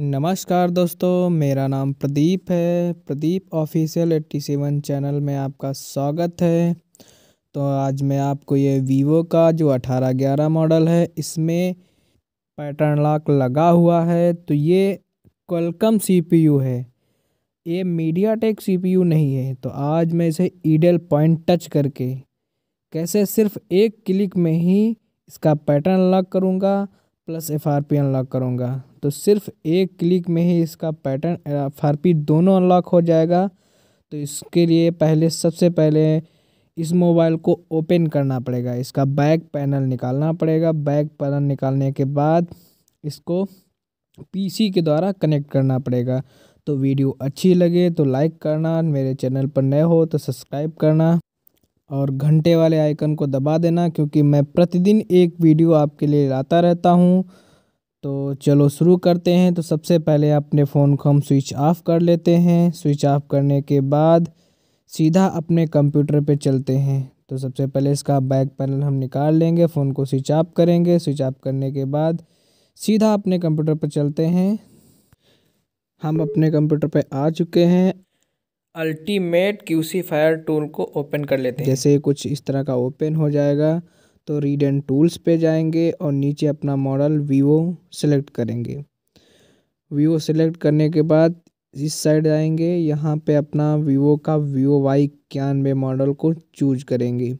नमस्कार दोस्तों मेरा नाम प्रदीप है Pradeep official eighty seven channel में आपका स्वागत है तो आज मैं आपको ये वीवो का जो अठारह ग्यारह मॉडल है इसमें पैटर्न लॉक लगा हुआ है तो ये क्वलकम सीपीयू है ये मीडिया टेक सी नहीं है तो आज मैं इसे ईडल पॉइंट टच करके कैसे सिर्फ एक क्लिक में ही इसका पैटर्न लॉक करूँगा plus F R P unlock करूँगा तो सिर्फ एक क्लिक में ही इसका पैटर्न एफ आर पी दोनों अनलॉक हो जाएगा तो इसके लिए पहले सबसे पहले इस मोबाइल को ओपन करना पड़ेगा इसका बैक पैनल निकालना पड़ेगा बैक पैनल निकालने के बाद इसको पीसी के द्वारा कनेक्ट करना पड़ेगा तो वीडियो अच्छी लगे तो लाइक करना मेरे चैनल पर नए हो तो सब्सक्राइब करना और घंटे वाले आइकन को दबा देना क्योंकि मैं प्रतिदिन एक वीडियो आपके लिए लाता रहता हूँ तो चलो शुरू करते हैं तो सबसे पहले अपने फ़ोन को हम स्विच ऑफ़ कर लेते हैं स्विच ऑफ़ करने के बाद सीधा अपने कंप्यूटर पे चलते हैं तो सबसे पहले इसका बैक पैनल हम निकाल लेंगे फ़ोन को स्विच ऑफ करेंगे स्विच ऑफ करने के बाद सीधा अपने कंप्यूटर पर चलते हैं हम अपने कंप्यूटर पे आ चुके हैं अल्टीमेट क्यूसीफायर टूल को ओपन कर लेते हैं जैसे कुछ इस तरह का ओपन हो जाएगा तो रीड एंड टूल्स पे जाएंगे और नीचे अपना मॉडल वीवो सेलेक्ट करेंगे वीवो सेलेक्ट करने के बाद इस साइड आएंगे यहाँ पे अपना वीवो का वीवो वाई इक्यानवे मॉडल को चूज करेंगे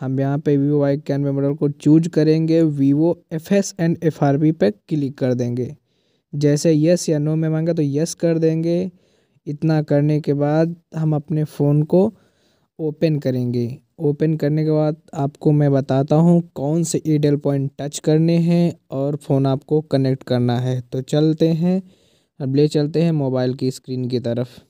हम यहाँ पे वीवो वाई इक्यानवे मॉडल को चूज करेंगे Vivo F S and F R B पर क्लिक कर देंगे जैसे यस या नो में मांगा तो यस कर देंगे इतना करने के बाद हम अपने फ़ोन को ओपन करेंगे ओपन करने के बाद आपको मैं बताता हूँ कौन से ईडल पॉइंट टच करने हैं और फ़ोन आपको कनेक्ट करना है तो चलते हैं अब ले चलते हैं मोबाइल की स्क्रीन की तरफ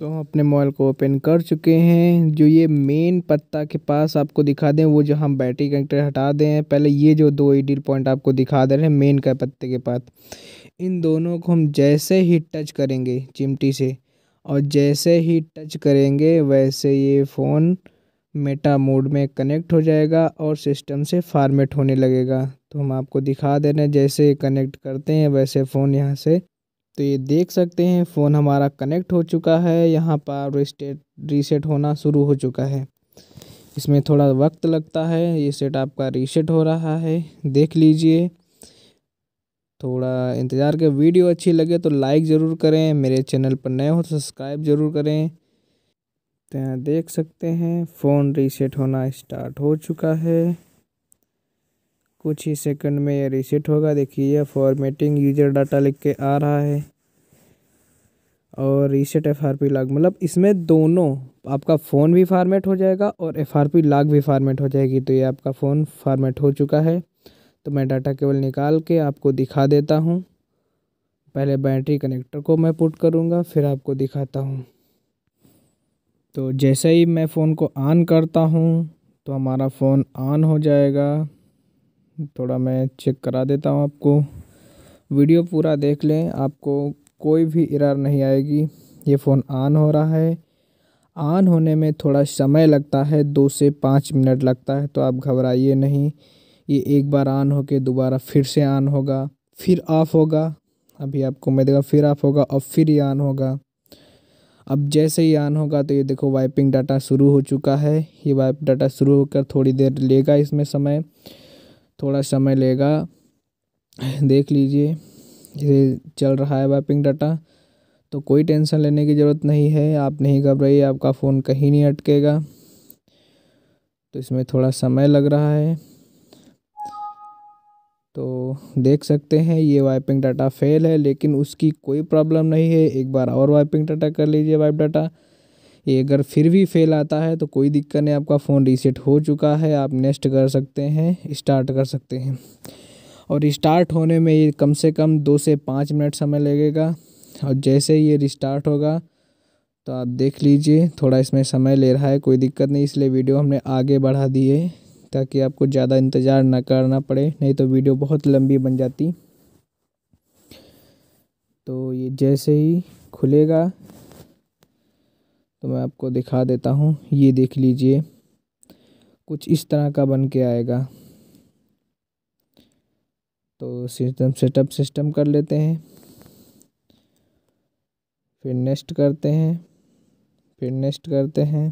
तो हम अपने मोबाइल को ओपन कर चुके हैं जो ये मेन पत्ता के पास आपको दिखा दें वो जो हम बैटरी कनेक्टर हटा दें पहले ये जो दो ईडल पॉइंट आपको दिखा दे रहे हैं मेन के पत्ते के पास इन दोनों को हम जैसे ही टच करेंगे चिमटी से और जैसे ही टच करेंगे वैसे ये फ़ोन मेटा मोड में कनेक्ट हो जाएगा और सिस्टम से फार्मेट होने लगेगा तो हम आपको दिखा दे रहे हैं जैसे कनेक्ट करते हैं वैसे फ़ोन यहाँ से तो ये देख सकते हैं फ़ोन हमारा कनेक्ट हो चुका है यहाँ पर रिस्टेट रीसेट होना शुरू हो चुका है इसमें थोड़ा वक्त लगता है ये सेट आपका रीसेट हो रहा है देख लीजिए थोड़ा इंतज़ार के वीडियो अच्छी लगे तो लाइक ज़रूर करें मेरे चैनल पर नए हो तो सब्सक्राइब ज़रूर करें तो यहाँ देख सकते हैं फ़ोन रीसेट होना स्टार्ट हो चुका है कुछ ही सेकंड में यह रीसेट होगा देखिए यह फॉर्मेटिंग यूजर डाटा लिख के आ रहा है और रीसेट एफ आर पी लाग मतलब इसमें दोनों आपका फ़ोन भी फार्मेट हो जाएगा और एफ आर पी लाग भी फार्मेट हो जाएगी तो ये आपका फ़ोन फार्मेट हो चुका है तो मैं डाटा केबल निकाल के आपको दिखा देता हूँ पहले बैटरी कनेक्टर को मैं पुट करूँगा फिर आपको दिखाता हूँ तो जैसे ही मैं फ़ोन को ऑन करता हूँ तो हमारा फ़ोन ऑन हो जाएगा थोड़ा मैं चेक करा देता हूँ आपको वीडियो पूरा देख लें आपको कोई भी इरार नहीं आएगी ये फ़ोन ऑन हो रहा है ऑन होने में थोड़ा समय लगता है दो से पाँच मिनट लगता है तो आप घबराइए नहीं ये एक बार ऑन हो के दोबारा फिर से ऑन होगा फिर ऑफ होगा अभी आपको मैं देखा फिर ऑफ होगा और फिर ये ऑन होगा अब जैसे ही ऑन होगा तो ये देखो वाइपिंग डाटा शुरू हो चुका है ये वाइप डाटा शुरू होकर थोड़ी देर लेगा इसमें समय थोड़ा समय लेगा देख लीजिए ये चल रहा है वाइपिंग डाटा तो कोई टेंशन लेने की ज़रूरत नहीं है आप नहीं घबराइए आपका फ़ोन कहीं नहीं अटकेगा तो इसमें थोड़ा समय लग रहा है तो देख सकते हैं ये वाइपिंग डाटा फेल है लेकिन उसकी कोई प्रॉब्लम नहीं है एक बार और वाइपिंग डाटा कर लीजिए वाइप डाटा ये अगर फिर भी फेल आता है तो कोई दिक्कत नहीं आपका फ़ोन रीसेट हो चुका है आप नेक्स्ट कर सकते हैं स्टार्ट कर सकते हैं और स्टार्ट होने में ये कम से कम दो से पाँच मिनट समय लगेगा और जैसे ये रिस्टार्ट होगा तो आप देख लीजिए थोड़ा इसमें समय ले रहा है कोई दिक्कत नहीं इसलिए वीडियो हमने आगे बढ़ा दी है ताकि आपको ज़्यादा इंतज़ार ना करना पड़े नहीं तो वीडियो बहुत लंबी बन जाती तो ये जैसे ही खुलेगा तो मैं आपको दिखा देता हूँ ये देख लीजिए कुछ इस तरह का बन के आएगा तो सिस्टम सेटअप सिस्टम कर लेते हैं फिर नेक्स्ट करते हैं फिर नेक्स्ट करते हैं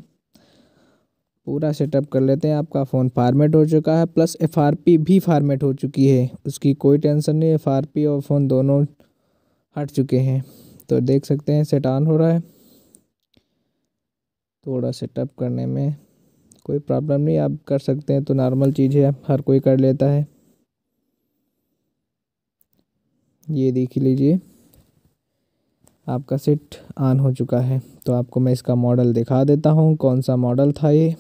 पूरा सेटअप कर लेते हैं आपका फ़ोन फार्मेट हो चुका है प्लस एफ भी फार्मेट हो चुकी है उसकी कोई टेंशन नहीं एफ और फ़ोन दोनों हट चुके हैं तो देख सकते हैं सेट ऑन हो रहा है थोड़ा सेटअप करने में कोई प्रॉब्लम नहीं आप कर सकते हैं तो नॉर्मल चीज़ है हर कोई कर लेता है ये देख लीजिए आपका सेट ऑन हो चुका है तो आपको मैं इसका मॉडल दिखा देता हूँ कौन सा मॉडल था ये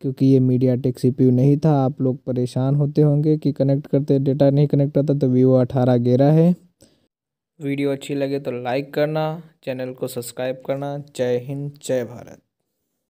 क्योंकि ये मीडिया टेक सी नहीं था आप लोग परेशान होते होंगे कि कनेक्ट करते डेटा नहीं कनेक्ट होता तो वीवो अठारह गेरा है वीडियो अच्छी लगे तो लाइक करना चैनल को सब्सक्राइब करना जय हिंद जय भारत